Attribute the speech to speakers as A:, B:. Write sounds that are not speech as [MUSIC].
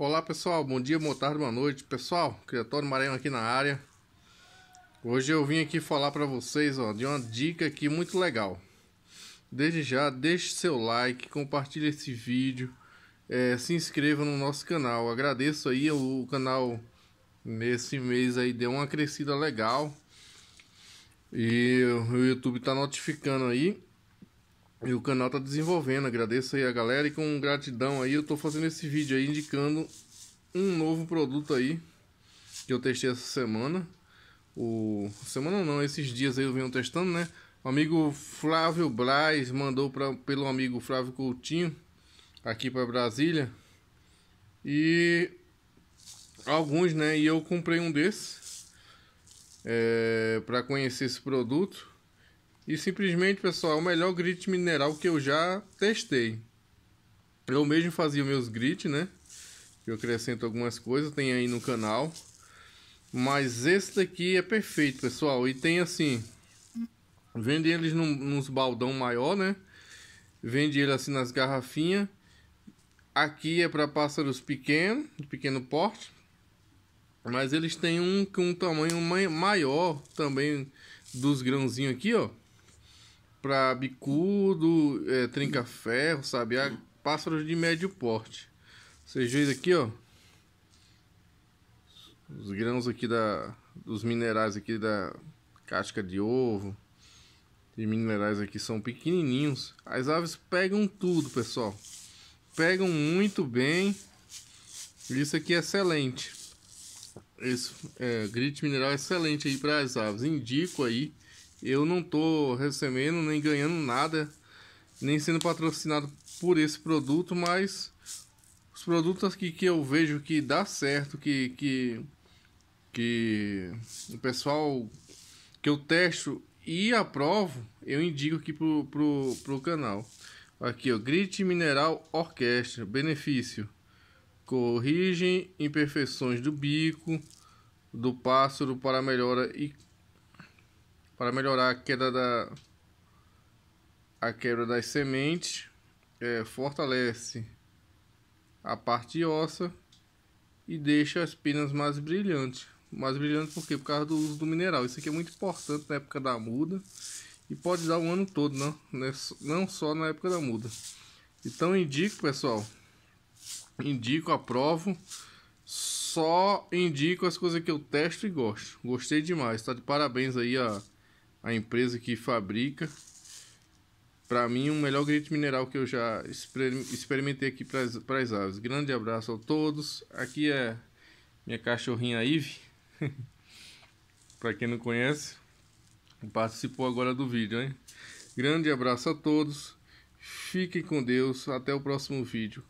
A: Olá pessoal, bom dia, boa tarde, boa noite. Pessoal, Criatório Maranhão aqui na área. Hoje eu vim aqui falar para vocês ó, de uma dica aqui muito legal. Desde já, deixe seu like, compartilhe esse vídeo, é, se inscreva no nosso canal. Agradeço aí o, canal nesse mês aí deu uma crescida legal. E o YouTube está notificando aí. E o canal tá desenvolvendo. Agradeço aí a galera e com gratidão aí eu tô fazendo esse vídeo aí indicando um novo produto aí que eu testei essa semana. O semana não, esses dias aí eu venho testando, né? O amigo Flávio Braz mandou pra, pelo amigo Flávio Coutinho aqui para Brasília. E alguns, né? E eu comprei um desses é, para conhecer esse produto. E simplesmente, pessoal, é o melhor grit mineral que eu já testei. Eu mesmo fazia meus grits, né? Eu acrescento algumas coisas, tem aí no canal. Mas esse daqui é perfeito, pessoal. E tem assim... Vende eles num, nos baldão maior, né? Vende ele assim nas garrafinhas. Aqui é para pássaros pequenos, de pequeno porte. Mas eles têm um com um tamanho maior também dos grãozinhos aqui, ó para bicudo, é, trinca-ferro, sabiá, é pássaros de médio porte. Vocês veem aqui, ó. Os grãos aqui da dos minerais aqui da casca de ovo. E minerais aqui são pequenininhos. As aves pegam tudo, pessoal. Pegam muito bem. Isso aqui é excelente. Esse é, mineral é excelente aí para as aves. Indico aí eu não tô recebendo nem ganhando nada, nem sendo patrocinado por esse produto, mas os produtos que, que eu vejo que dá certo, que, que, que o pessoal que eu testo e aprovo, eu indico aqui pro, pro, pro canal. Aqui, ó, Grit Mineral Orquestra, benefício. Corrigem imperfeições do bico, do pássaro para melhora e para melhorar a queda da a quebra das sementes, é, fortalece a parte óssea e deixa as penas mais brilhantes. Mais brilhantes por quê? Por causa do uso do mineral. Isso aqui é muito importante na época da muda e pode dar o um ano todo, né? não, é não só na época da muda. Então indico, pessoal, indico, aprovo. Só indico as coisas que eu testo e gosto. Gostei demais, tá de parabéns aí a a empresa que fabrica. Para mim, o melhor grito mineral que eu já experimentei aqui para as aves. Grande abraço a todos. Aqui é minha cachorrinha Ive. [LAUGHS] para quem não conhece, participou agora do vídeo, hein? Grande abraço a todos. Fiquem com Deus. Até o próximo vídeo.